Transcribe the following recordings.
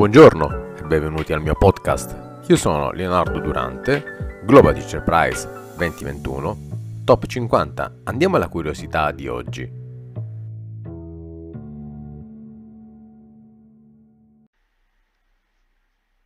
Buongiorno e benvenuti al mio podcast. Io sono Leonardo Durante, Global Teacher Prize 2021, Top 50. Andiamo alla curiosità di oggi.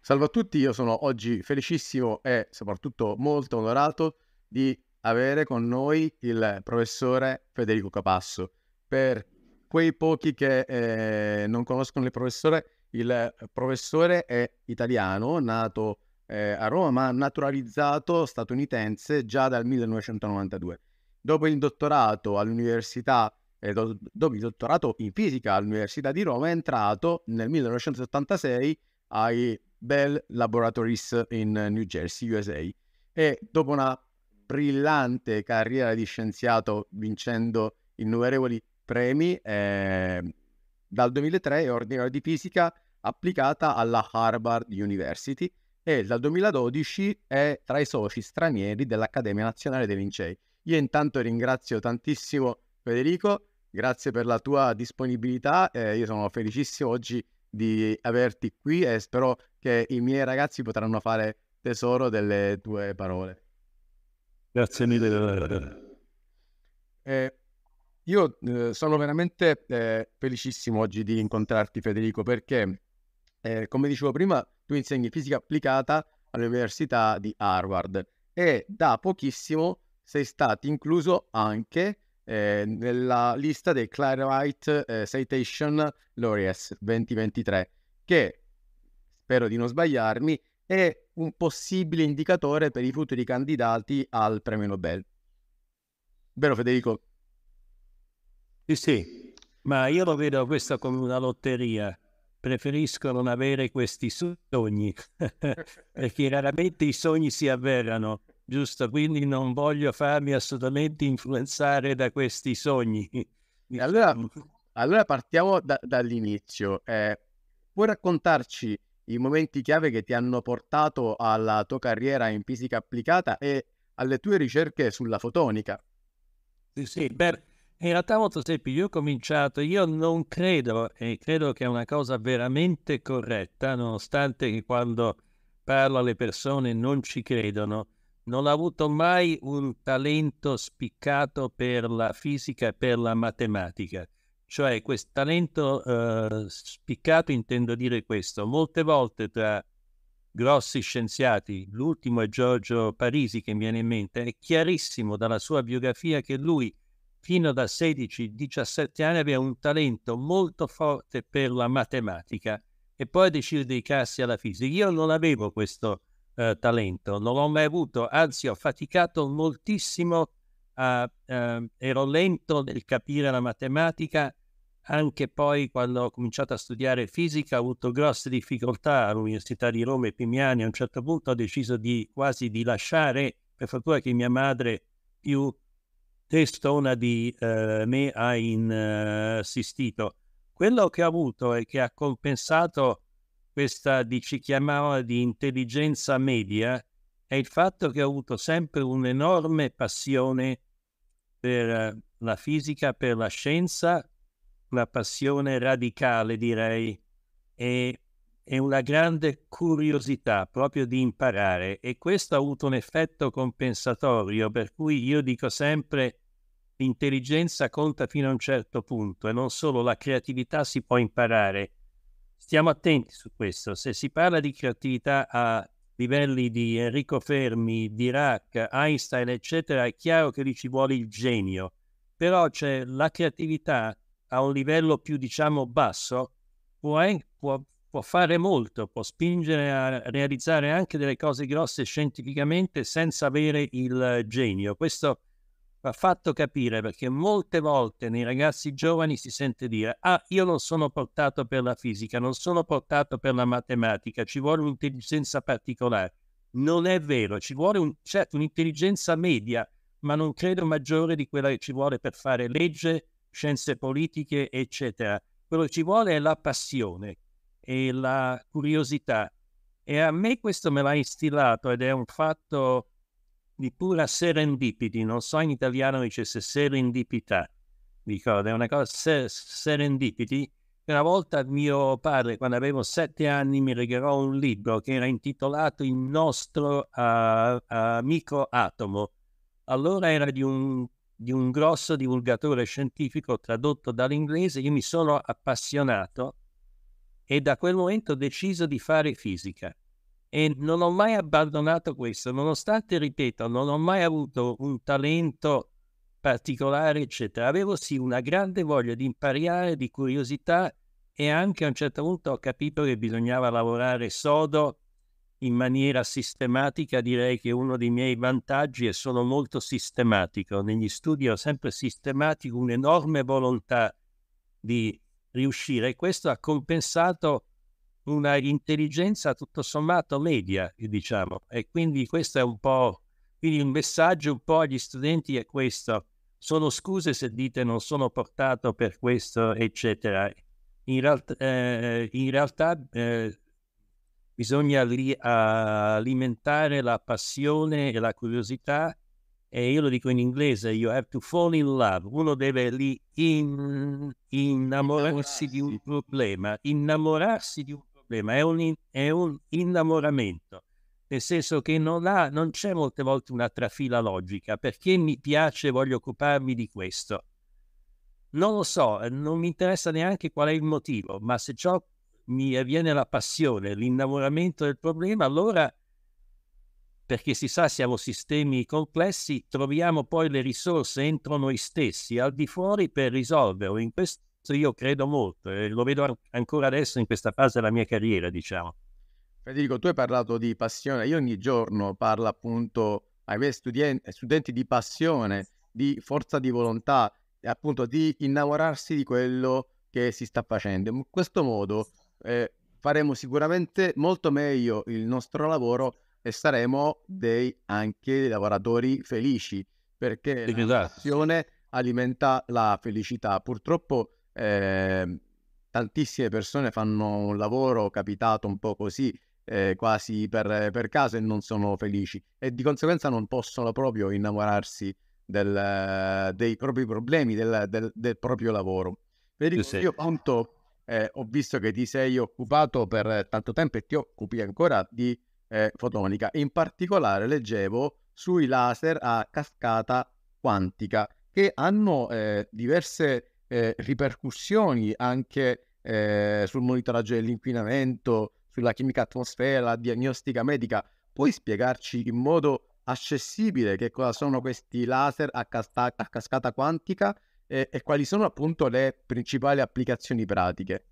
Salve a tutti, io sono oggi felicissimo e soprattutto molto onorato di avere con noi il professore Federico Capasso. Per quei pochi che eh, non conoscono il professore, il professore è italiano, nato eh, a Roma, ma naturalizzato statunitense già dal 1992. Dopo il dottorato all'università, eh, do, dopo il dottorato in fisica all'Università di Roma, è entrato nel 1976 ai Bell Laboratories in New Jersey, USA. E dopo una brillante carriera di scienziato vincendo innumerevoli premi, eh, dal 2003 è ordinario di fisica applicata alla Harvard University e dal 2012 è tra i soci stranieri dell'Accademia Nazionale dei Lincei. Io intanto ringrazio tantissimo Federico, grazie per la tua disponibilità, eh, io sono felicissimo oggi di averti qui e spero che i miei ragazzi potranno fare tesoro delle tue parole. Grazie mille. Eh, io eh, sono veramente eh, felicissimo oggi di incontrarti Federico perché eh, come dicevo prima, tu insegni fisica applicata all'Università di Harvard e da pochissimo sei stato incluso anche eh, nella lista dei Clarivate eh, Citation Laureus 2023, che spero di non sbagliarmi, è un possibile indicatore per i futuri candidati al premio Nobel. Vero Federico? Sì, sì, ma io lo vedo questa come una lotteria preferisco non avere questi sogni, perché raramente i sogni si avverano, giusto? Quindi non voglio farmi assolutamente influenzare da questi sogni. Allora, allora partiamo da, dall'inizio. Eh, puoi raccontarci i momenti chiave che ti hanno portato alla tua carriera in fisica applicata e alle tue ricerche sulla fotonica? Sì, sì, beh, in realtà molto semplice, io ho cominciato, io non credo, e credo che è una cosa veramente corretta, nonostante che quando parlo alle persone non ci credono, non ho avuto mai un talento spiccato per la fisica e per la matematica. Cioè, questo talento eh, spiccato intendo dire questo. Molte volte tra grossi scienziati, l'ultimo è Giorgio Parisi che mi viene in mente, è chiarissimo dalla sua biografia che lui fino da 16-17 anni aveva un talento molto forte per la matematica e poi decide di dedicarsi alla fisica. Io non avevo questo eh, talento, non l'ho mai avuto, anzi ho faticato moltissimo, a, eh, ero lento nel capire la matematica, anche poi quando ho cominciato a studiare fisica ho avuto grosse difficoltà all'Università di Roma e anni, a un certo punto ho deciso di quasi di lasciare, per fortuna che mia madre più testona di eh, me ha insistito. Eh, Quello che ha avuto e che ha compensato questa dici, ci chiamava di intelligenza media è il fatto che ho avuto sempre un'enorme passione per eh, la fisica, per la scienza, una passione radicale direi e, e una grande curiosità proprio di imparare e questo ha avuto un effetto compensatorio per cui io dico sempre l'intelligenza conta fino a un certo punto e non solo la creatività si può imparare. Stiamo attenti su questo. Se si parla di creatività a livelli di Enrico Fermi, Dirac, Einstein, eccetera, è chiaro che lì ci vuole il genio. Però c'è cioè, la creatività a un livello più, diciamo, basso, può, può, può fare molto, può spingere a realizzare anche delle cose grosse scientificamente senza avere il genio. Questo è va fatto capire perché molte volte nei ragazzi giovani si sente dire ah io non sono portato per la fisica, non sono portato per la matematica, ci vuole un'intelligenza particolare. Non è vero, ci vuole un, certo un'intelligenza media, ma non credo maggiore di quella che ci vuole per fare legge, scienze politiche, eccetera. Quello che ci vuole è la passione e la curiosità. E a me questo me l'ha instillato ed è un fatto di pura serendipiti, non so in italiano dicesse serendipità, ricordo, è una cosa ser- serendipiti. Una volta mio padre, quando avevo sette anni, mi regalò un libro che era intitolato Il nostro uh, amico atomo. Allora era di un, di un grosso divulgatore scientifico tradotto dall'inglese, io mi sono appassionato e da quel momento ho deciso di fare fisica e non ho mai abbandonato questo, nonostante, ripeto, non ho mai avuto un talento particolare, eccetera. Avevo sì una grande voglia di imparare, di curiosità e anche a un certo punto ho capito che bisognava lavorare sodo in maniera sistematica. Direi che uno dei miei vantaggi è sono molto sistematico. Negli studi ho sempre sistematico un'enorme volontà di riuscire e questo ha compensato una intelligenza tutto sommato media, diciamo, e quindi questo è un po', quindi un messaggio un po' agli studenti è questo, sono scuse se dite non sono portato per questo, eccetera. In, realtà, eh, in realtà eh, bisogna li, alimentare la passione e la curiosità e io lo dico in inglese, you have to fall in love, uno deve lì in, innamorarsi di un problema, innamorarsi di un problema, è un, è un innamoramento, nel senso che non, ha, non c'è molte volte una trafila logica, perché mi piace e voglio occuparmi di questo. Non lo so, non mi interessa neanche qual è il motivo, ma se ciò mi avviene la passione, l'innamoramento del problema, allora, perché si sa siamo sistemi complessi, troviamo poi le risorse entro noi stessi, al di fuori per risolverlo. In questo io credo molto e eh, lo vedo ancora adesso in questa fase della mia carriera, diciamo. Federico, tu hai parlato di passione, io ogni giorno parlo appunto ai miei studenti, studenti di passione, di forza di volontà e appunto di innamorarsi di quello che si sta facendo. In questo modo eh, faremo sicuramente molto meglio il nostro lavoro e saremo dei, anche dei lavoratori felici perché esatto. la passione alimenta la felicità. Purtroppo eh, tantissime persone fanno un lavoro capitato un po' così, eh, quasi per, per, caso e non sono felici e di conseguenza non possono proprio innamorarsi del, dei propri problemi, del, del, del proprio lavoro. Federico, sì. io appunto eh, ho visto che ti sei occupato per tanto tempo e ti occupi ancora di eh, fotonica, in particolare leggevo sui laser a cascata quantica che hanno eh, diverse eh, ripercussioni anche eh, sul monitoraggio dell'inquinamento, sulla chimica atmosfera, la diagnostica medica. Puoi spiegarci in modo accessibile che cosa sono questi laser a, casca- a cascata quantica e-, e quali sono appunto le principali applicazioni pratiche?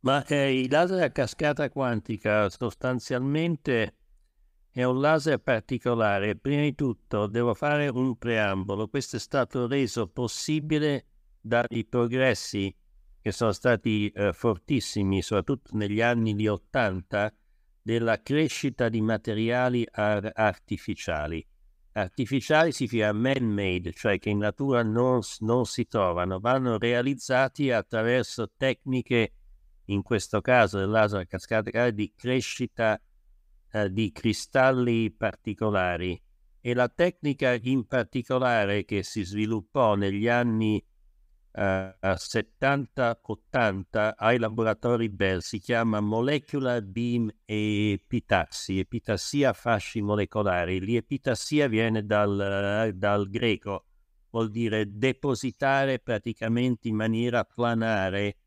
Ma eh, i laser a cascata quantica sostanzialmente è un laser particolare. Prima di tutto devo fare un preambolo. Questo è stato reso possibile dai progressi che sono stati eh, fortissimi, soprattutto negli anni di 80, della crescita di materiali ar- artificiali. Artificiali significa man-made, cioè che in natura non, non si trovano, vanno realizzati attraverso tecniche, in questo caso del laser a cascata di crescita artificiale eh, di cristalli particolari e la tecnica in particolare che si sviluppò negli anni eh, 70-80 ai laboratori Bell si chiama Molecular Beam Epitassi, epitassia fasci molecolari. L'epitassia viene dal, eh, dal greco, vuol dire depositare praticamente in maniera planare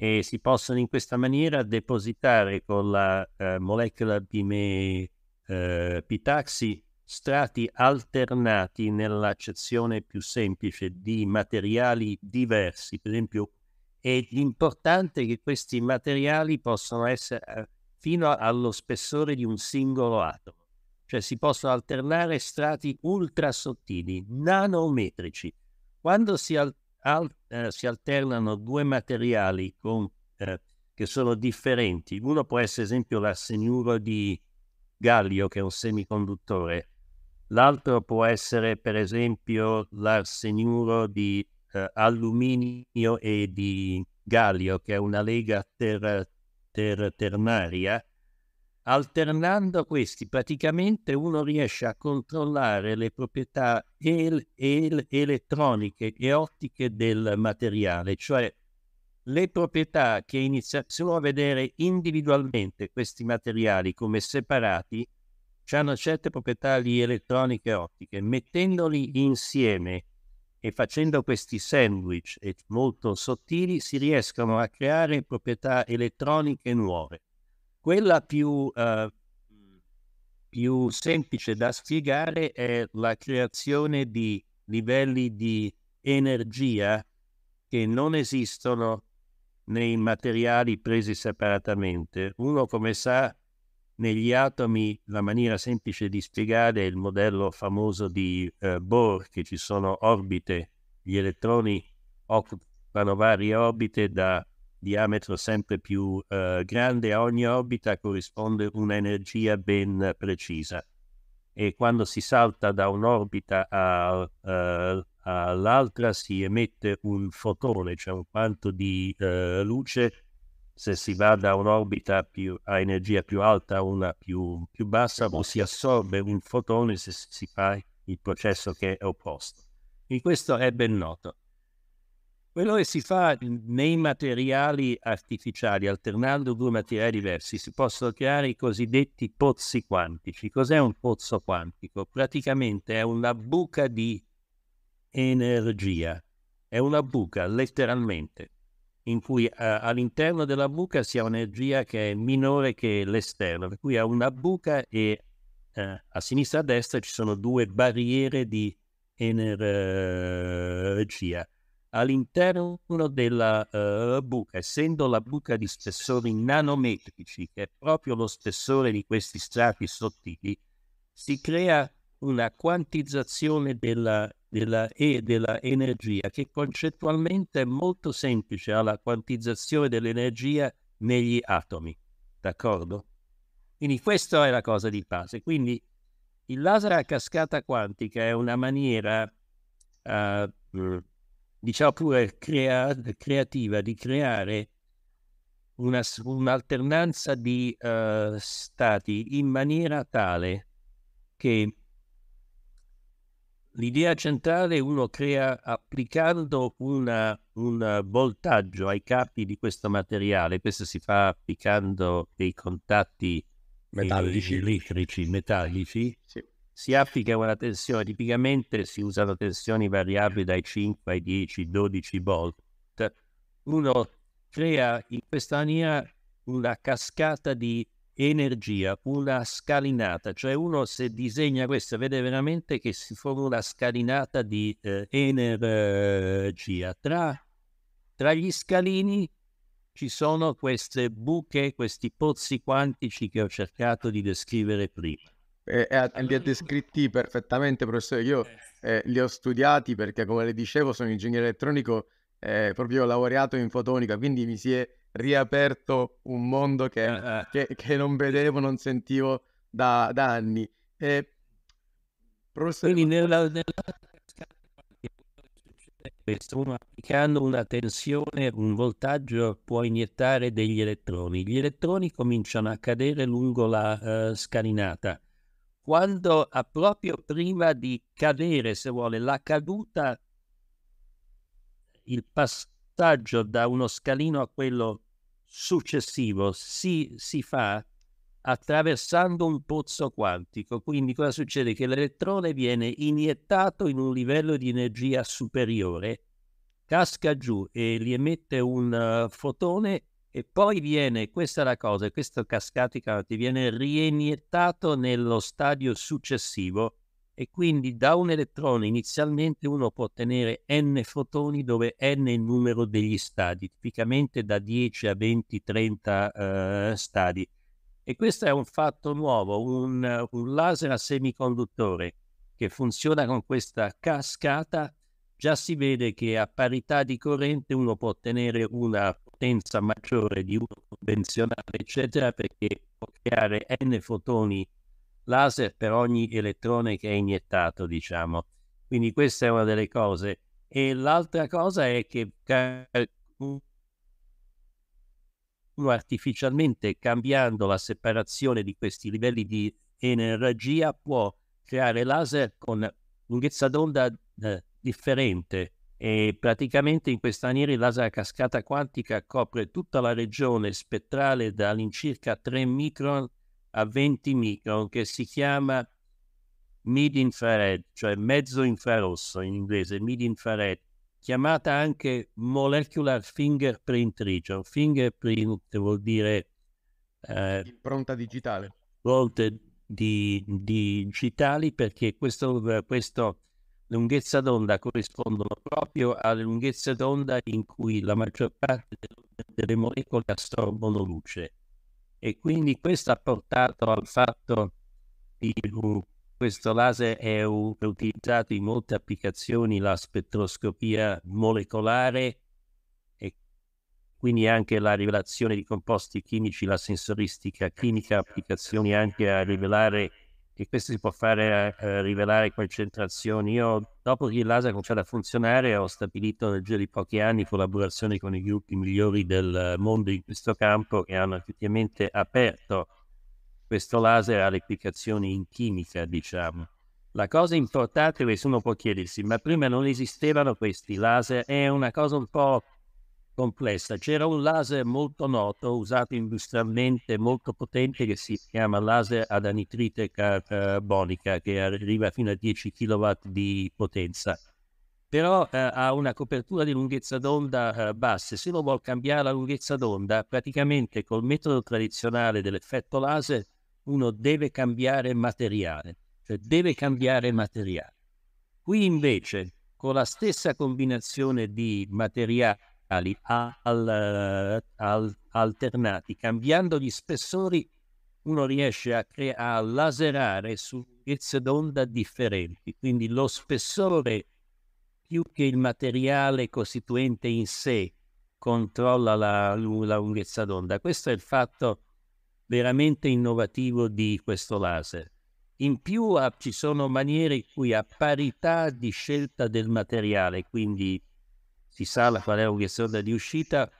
e si possono in questa maniera depositare con la eh, molecola Pime eh, Pitaxi strati alternati nell'accezione più semplice di materiali diversi, per esempio è importante che questi materiali possano essere eh, fino allo spessore di un singolo atomo, cioè si possono alternare strati ultrasottili, nanometrici. Quando si alternano al, eh, si alternano due materiali con, eh, che sono differenti. Uno può essere, ad esempio, l'arsenuro di gallio, che è un semiconduttore. L'altro può essere, per esempio, l'arsenuro di eh, alluminio e di gallio, che è una lega ter, ter, ternaria alternando questi praticamente uno riesce a controllare le proprietà el- el- elettroniche e ottiche del materiale, cioè le proprietà che iniziamo a vedere individualmente questi materiali come separati hanno certe proprietà di elettroniche e ottiche, mettendoli insieme e facendo questi sandwich molto sottili si riescono a creare proprietà elettroniche nuove. Quella più, eh, più semplice da spiegare è la creazione di livelli di energia che non esistono nei materiali presi separatamente. Uno, come sa, negli atomi la maniera semplice di spiegare è il modello famoso di eh, Bohr, che ci sono orbite, gli elettroni occupano varie orbite da diametro sempre più eh, grande, a ogni orbita corrisponde un'energia ben precisa. E quando si salta da un'orbita a, eh, all'altra si emette un fotone, cioè un quanto di eh, luce. Se si va da un'orbita più, a energia più alta a una più, più bassa, o si assorbe un fotone se si fa il processo che è opposto. E questo è ben noto. Quello che si fa nei materiali artificiali, alternando due materiali diversi, si possono creare i cosiddetti pozzi quantici. Cos'è un pozzo quantico? Praticamente è una buca di energia, è una buca letteralmente, in cui eh, all'interno della buca si ha un'energia che è minore che l'esterno, per cui è una buca e eh, a sinistra e a destra ci sono due barriere di energia all'interno della uh, buca, essendo la buca di spessori nanometrici, che è proprio lo spessore di questi strati sottili, si crea una quantizzazione della, della, e della energia che concettualmente è molto semplice alla quantizzazione dell'energia negli atomi. D'accordo? Quindi questa è la cosa di base. Quindi il laser a cascata quantica è una maniera uh, diciamo pure crea- creativa di creare una, un'alternanza di uh, stati in maniera tale che l'idea centrale uno crea applicando una, un voltaggio ai capi di questo materiale. Questo si fa applicando dei contatti eh, metallici. elettrici metallici. Sì si applica una tensione, tipicamente si usano tensioni variabili dai 5 ai 10, 12 volt. Uno crea in questa maniera una cascata di energia, una scalinata, cioè uno se disegna questo vede veramente che si forma una scalinata di eh, energia. Tra, tra gli scalini ci sono queste buche, questi pozzi quantici che ho cercato di descrivere prima e, e, li ha descritti perfettamente, professore. Io eh. eh, li ho studiati perché, come le dicevo, sono ingegnere elettronico, eh, proprio laureato in fotonica, quindi mi si è riaperto un mondo che, eh, eh. che, che non vedevo, non sentivo da, da anni. E, professore... Quindi nella, nella solo applicando una tensione, un voltaggio può iniettare degli elettroni. Gli elettroni cominciano a cadere lungo la uh, scalinata quando proprio prima di cadere, se vuole, la caduta, il passaggio da uno scalino a quello successivo si, si fa attraversando un pozzo quantico. Quindi cosa succede? Che l'elettrone viene iniettato in un livello di energia superiore, casca giù e gli emette un uh, fotone e poi viene, questa è la cosa, questo cascatica ti viene riiniettato nello stadio successivo e quindi da un elettrone inizialmente uno può ottenere n fotoni dove n è il numero degli stadi, tipicamente da 10 a 20, 30 uh, stadi. E questo è un fatto nuovo, un, un laser a semiconduttore che funziona con questa cascata, già si vede che a parità di corrente uno può ottenere una potenza maggiore di uno convenzionale, eccetera, perché può creare n fotoni laser per ogni elettrone che è iniettato, diciamo. Quindi questa è una delle cose. E l'altra cosa è che uno artificialmente cambiando la separazione di questi livelli di energia può creare laser con lunghezza d'onda eh, differente e praticamente in questa nera il laser a cascata quantica copre tutta la regione spettrale dall'incirca 3 micron a 20 micron che si chiama mid infrared, cioè mezzo infrarosso in inglese, mid infrared, chiamata anche molecular fingerprint region. Fingerprint vuol dire eh, impronta digitale. Volte di, di digitali perché questo, questo lunghezza d'onda corrispondono proprio alle lunghezze d'onda in cui la maggior parte delle molecole assorbono luce. E quindi questo ha portato al fatto che questo laser è, utilizzato in molte applicazioni, la spettroscopia molecolare e quindi anche la rivelazione di composti chimici, la sensoristica clinica, applicazioni anche a rivelare e questo si può fare eh, rivelare concentrazioni. Io dopo che l'ASA ha cominciato a funzionare ho stabilito nel giro di pochi anni collaborazioni con i gruppi migliori del mondo in questo campo che hanno effettivamente aperto questo laser alle applicazioni in chimica, diciamo. La cosa importante che nessuno può chiedersi, ma prima non esistevano questi laser, è una cosa un po' complessa. C'era un laser molto noto, usato industrialmente, molto potente, che si chiama laser ad anitrite carbonica, che arriva fino a 10 kW di potenza. Però eh, ha una copertura di lunghezza d'onda eh, bassa. Se uno vuole cambiare la lunghezza d'onda, praticamente col metodo tradizionale dell'effetto laser, uno deve cambiare materiale, cioè deve cambiare materiale. Qui invece, con la stessa combinazione di materiale verticali a, al, al, alternati, cambiando gli spessori, uno riesce a, crea- a laserare su lunghezze d'onda differenti. Quindi lo spessore, più che il materiale costituente in sé, controlla la, la lunghezza d'onda. Questo è il fatto veramente innovativo di questo laser. In più ah, ci sono maniere in cui a parità di scelta del materiale, quindi si sa la qual è la l'orientazione di uscita,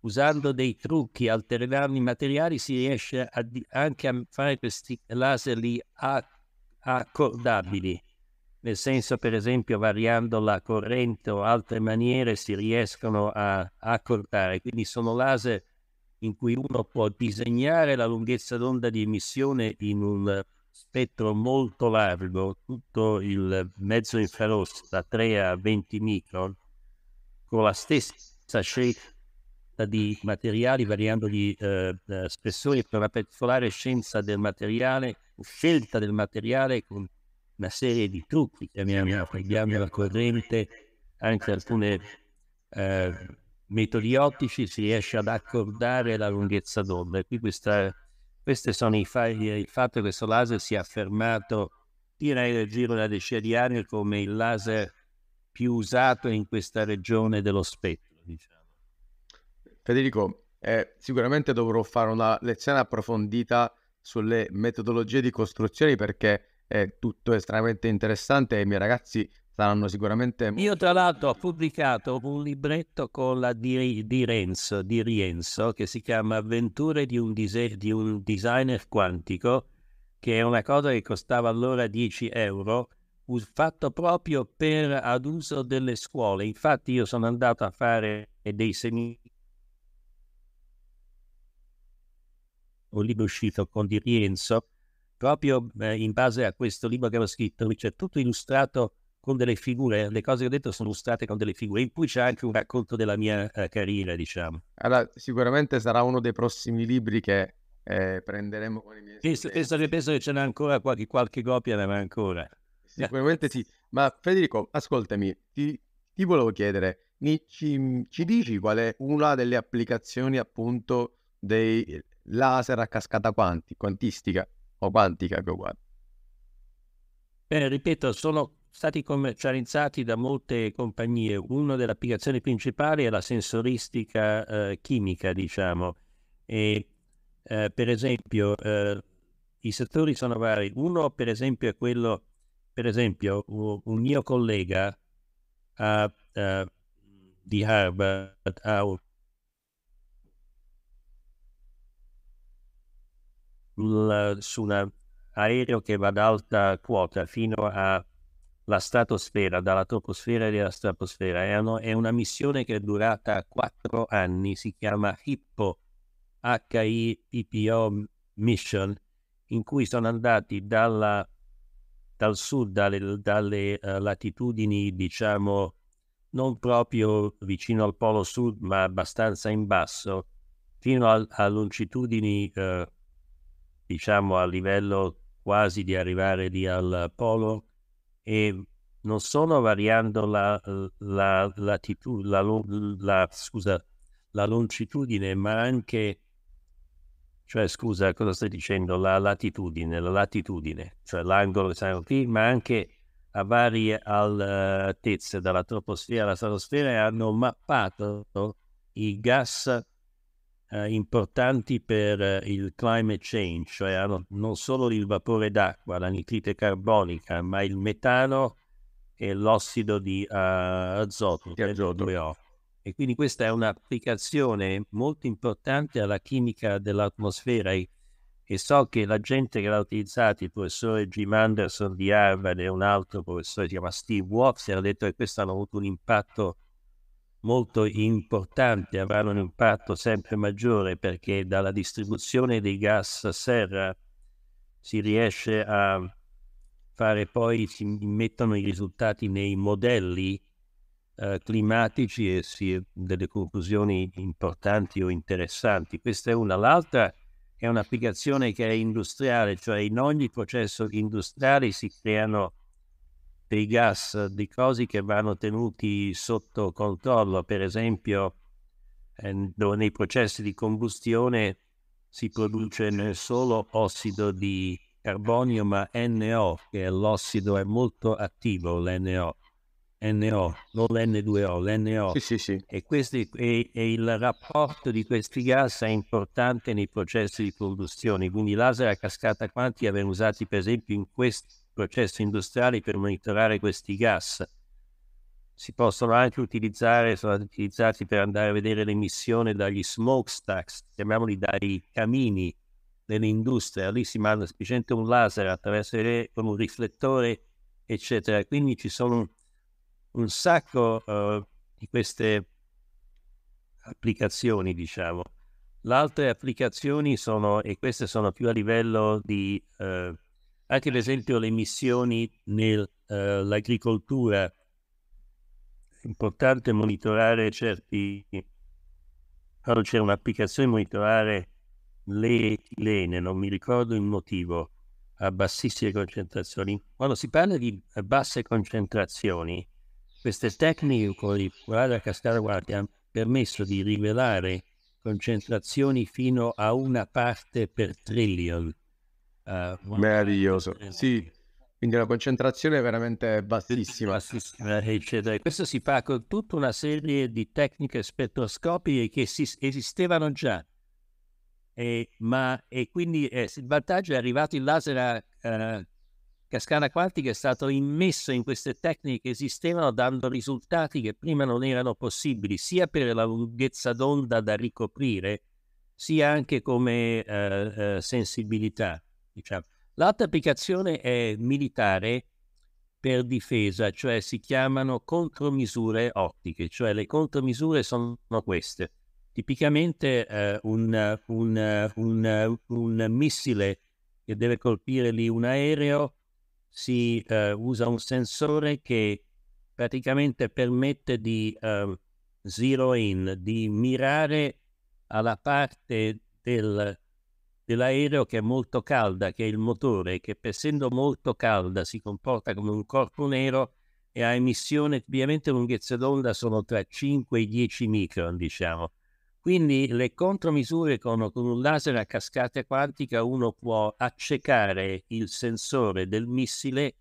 usando dei trucchi, alternando i materiali, si riesce a anche a fare questi laser lì accordabili. Nel senso, per esempio, variando la corrente o altre maniere si riescono a accordare. Quindi sono laser in cui uno può disegnare la lunghezza d'onda di emissione in un spettro molto largo, tutto il mezzo infrarosso da 3 a 20 micron, con la stessa scelta di materiali, variando di eh, eh, spessori per una particolare scienza del materiale, scelta del materiale con una serie di trucchi, chiamiamola, la corrente, anche alcuni eh, metodi ottici si riesce ad accordare la lunghezza d'onda. E qui questa, questi sono i fatti, il fatto che questo laser si è affermato direi nel giro di decina di anni come il laser più usato in questa regione dello spettro. Diciamo. Federico, eh, sicuramente dovrò fare una lezione approfondita sulle metodologie di costruzione perché è tutto estremamente interessante e i miei ragazzi saranno sicuramente... Io tra l'altro ho pubblicato un libretto con la di, di, Renzo, di Rienzo che si chiama Avventure di un, dise- di un designer quantico che è una cosa che costava allora 10 euro fatto proprio per ad uso delle scuole. Infatti io sono andato a fare dei seminari un libro uscito con Di Rienzo, proprio eh, in base a questo libro che ho scritto, c'è tutto illustrato con delle figure, le cose che ho detto sono illustrate con delle figure, in cui c'è anche un racconto della mia eh, carriera, diciamo. Allora, sicuramente sarà uno dei prossimi libri che eh, prenderemo con i miei penso, penso, penso che ce n'è ancora qualche, qualche copia, ne ancora. Eh. Sicuramente sì. Ma Federico, ascoltami, ti, ti volevo chiedere, mi, ci, ci, dici qual è una delle applicazioni appunto dei laser a cascata quanti, quantistica o quantica che uguale? Bene, ripeto, sono stati commercializzati da molte compagnie. Una delle applicazioni principali è la sensoristica eh, chimica, diciamo. E, eh, per esempio, eh, i settori sono vari. Uno, per esempio, è quello per esempio, un mio collega uh, uh, di Harvard ha uh, su un aereo che va ad alta quota fino alla stratosfera, dalla troposfera e alla stratosfera. È una, è una missione che è durata quattro anni, si chiama HIPPO, H-I-P-P-O Mission, in cui sono andati dalla dal sud, dalle, dalle uh, latitudini, diciamo, non proprio vicino al polo sud, ma abbastanza in basso, fino a, a longitudini, uh, diciamo, a livello quasi di arrivare lì al polo, e non solo variando la, la, latitud- la, la, scusa, la longitudine, ma anche cioè, scusa, cosa stai dicendo? La latitudine, la latitudine, cioè l'angolo che siamo qui, ma anche a varie altezze, dalla troposfera alla stratosfera, hanno mappato i gas eh, importanti per eh, il climate change, cioè hanno non solo il vapore d'acqua, la nitrite carbonica, ma il metano e l'ossido di uh, azoto, di azoto. E quindi questa è un'applicazione molto importante alla chimica dell'atmosfera e, e so che la gente che l'ha utilizzata, il professore Jim Anderson di Harvard e un altro professore si chiama Steve Watts, ha detto che questo ha avuto un impatto molto importante, avranno un impatto sempre maggiore perché dalla distribuzione dei gas a serra si riesce a fare poi, si mettono i risultati nei modelli eh, climatici e si, delle conclusioni importanti o interessanti. Questa è una. L'altra è un'applicazione che è industriale, cioè in ogni processo industriale si creano dei gas, dei cosi che vanno tenuti sotto controllo. Per esempio, eh, nei processi di combustione si produce non solo ossido di carbonio, ma NO, che è l'ossido è molto attivo, l'NO NO, non l'N2O, l'NO. Sì, sì, sì. E, questi, e, e, il rapporto di questi gas è importante nei processi di produzione, quindi laser a cascata quanti vengono usati per esempio in questi processi industriali per monitorare questi gas. Si possono anche utilizzare, sono utilizzati per andare a vedere l'emissione dagli smokestacks, chiamiamoli dai camini dell'industria, lì si manda semplicemente un laser attraverso con un riflettore, eccetera. Quindi ci sono Un, un sacco uh, di queste applicazioni, diciamo. Le altre applicazioni sono, e queste sono più a livello di, uh, anche ad esempio le missioni nell'agricoltura. Eh, uh, È importante monitorare certi, quando c'è un'applicazione monitorare le etilene, non mi ricordo il motivo, a bassissime concentrazioni. Quando si parla di basse concentrazioni, queste tecniche con il curriculari a cascata guardi hanno permesso di rivelare concentrazioni fino a una parte per trillion. Uh, Meraviglioso, eh, sì. Quindi una concentrazione veramente bassissima. bassissima eccetera. Questo si fa con tutta una serie di tecniche spettroscopiche che si, esistevano già. E, ma, e quindi eh, il vantaggio è arrivato il laser a, a eh, Cascana Quantica è stato immesso in queste tecniche che esistevano dando risultati che prima non erano possibili, sia per la lunghezza d'onda da ricoprire, sia anche come eh, eh, sensibilità. Diciamo. L'altra applicazione è militare per difesa, cioè si chiamano contromisure ottiche, cioè le contromisure sono queste. Tipicamente eh, un, un, un, un missile che deve colpire lì un aereo si eh, usa un sensore che praticamente permette di eh, zero in, di mirare alla parte del, dell'aereo che è molto calda, che è il motore, che essendo molto calda si comporta come un corpo nero e ha emissione, ovviamente lunghezze d'onda sono tra 5 e 10 micron, diciamo. Quindi le contromisure con, con un laser a cascata quantica uno può accecare il sensore del missile,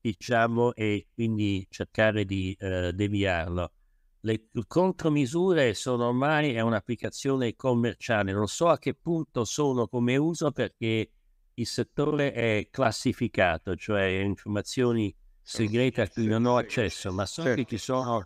diciamo, e quindi cercare di eh, deviarlo. Le contromisure sono ormai un'applicazione commerciale, non so a che punto sono come uso perché il settore è classificato, cioè informazioni segrete a cui non ho accesso, ma so che ci sono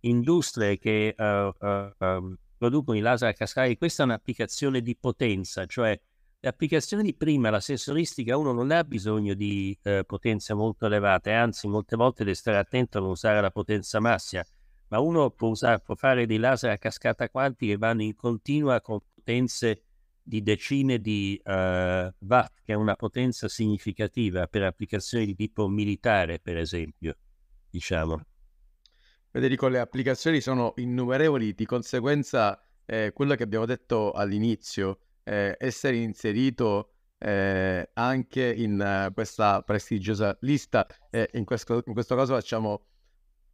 industrie che uh, uh, um, producono i laser a cascare, questa è un'applicazione di potenza, cioè l'applicazione di prima, la sensoristica, uno non ha bisogno di eh, potenze molto elevate, anzi molte volte deve stare attento a non usare la potenza massima, ma uno può, usare, può fare dei laser a cascata quanti che vanno in continua con potenze di decine di uh, watt, che è una potenza significativa per applicazioni di tipo militare, per esempio, diciamo. Federico, le applicazioni sono innumerevoli, di conseguenza eh, quello che abbiamo detto all'inizio, eh, essere inserito eh, anche in questa prestigiosa lista, eh, in questo, in, questo, caso facciamo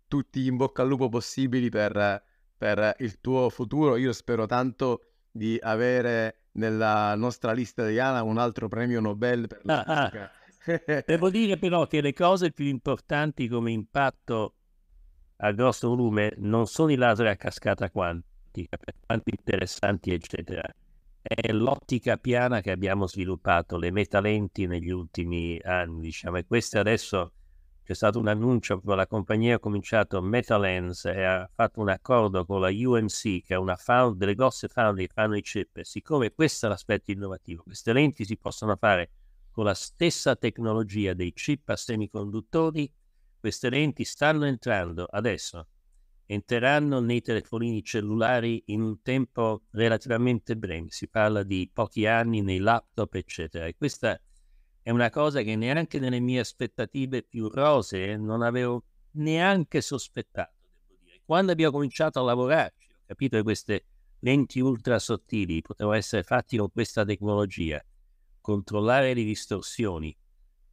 tutti in bocca al lupo possibili per, per il tuo futuro. Io spero tanto di avere nella nostra lista italiana un altro premio Nobel per la ah, ah. Devo dire però che le cose più importanti come impatto al grosso volume non sono i laser a cascata quantica, per quanto interessanti, eccetera. È l'ottica piana che abbiamo sviluppato, le metalenti negli ultimi anni, diciamo, e queste adesso c'è stato un annuncio, la compagnia ha cominciato Metalens e ha fatto un accordo con la UMC, che è una found, delle grosse foundry che fanno i chip. Siccome questo è l'aspetto innovativo, queste lenti si possono fare con la stessa tecnologia dei chip a semiconduttori queste lenti stanno entrando adesso, entreranno nei telefonini cellulari in un tempo relativamente breve, si parla di pochi anni nei laptop, eccetera. E questa è una cosa che neanche nelle mie aspettative più rose non avevo neanche sospettato, devo dire. Quando abbiamo cominciato a lavorarci, ho capito che queste lenti ultra sottili potevano essere fatte con questa tecnologia, controllare le distorsioni,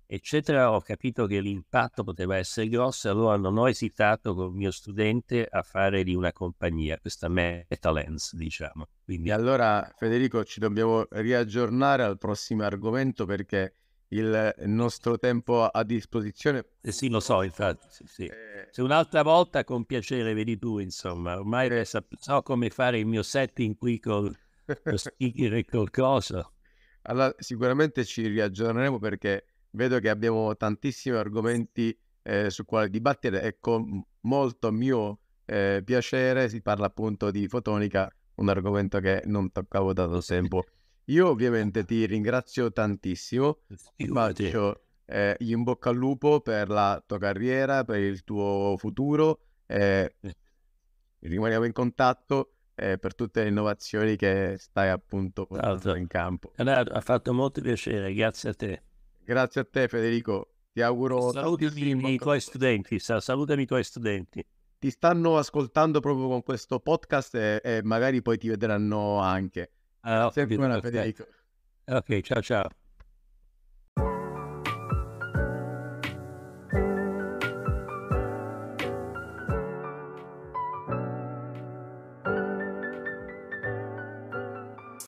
eccetera, ho capito che l'impatto poteva essere grosso, allora non ho esitato con il mio studente a fare di una compagnia, questa Metalens, diciamo. Quindi... E allora Federico ci dobbiamo riaggiornare al prossimo argomento perché il nostro tempo a disposizione. Eh sì, lo so, infatti. Sì, sì. Eh, Se un'altra volta con piacere vedi tu, insomma, ormai eh. so, come fare il mio setting qui con col speaker e col Allora, sicuramente ci riaggiorneremo perché vedo che abbiamo tantissimi argomenti eh, su quale dibattere e con molto mio eh, piacere si parla appunto di fotonica, un argomento che non toccavo da tempo. Io ovviamente ti ringrazio tantissimo, ti faccio eh, in bocca al lupo per la tua carriera, per il tuo futuro, eh, rimaniamo in contatto eh, per tutte le innovazioni che stai appunto portando in campo. Allora, ha fatto molto piacere, grazie a te. Grazie a te Federico, ti auguro... Salutami i tuoi studenti, salutami i tuoi studenti. Ti stanno ascoltando proprio con questo podcast e, e magari poi ti vedranno anche. Ah, Sempre una Federico. Ok, ciao ciao.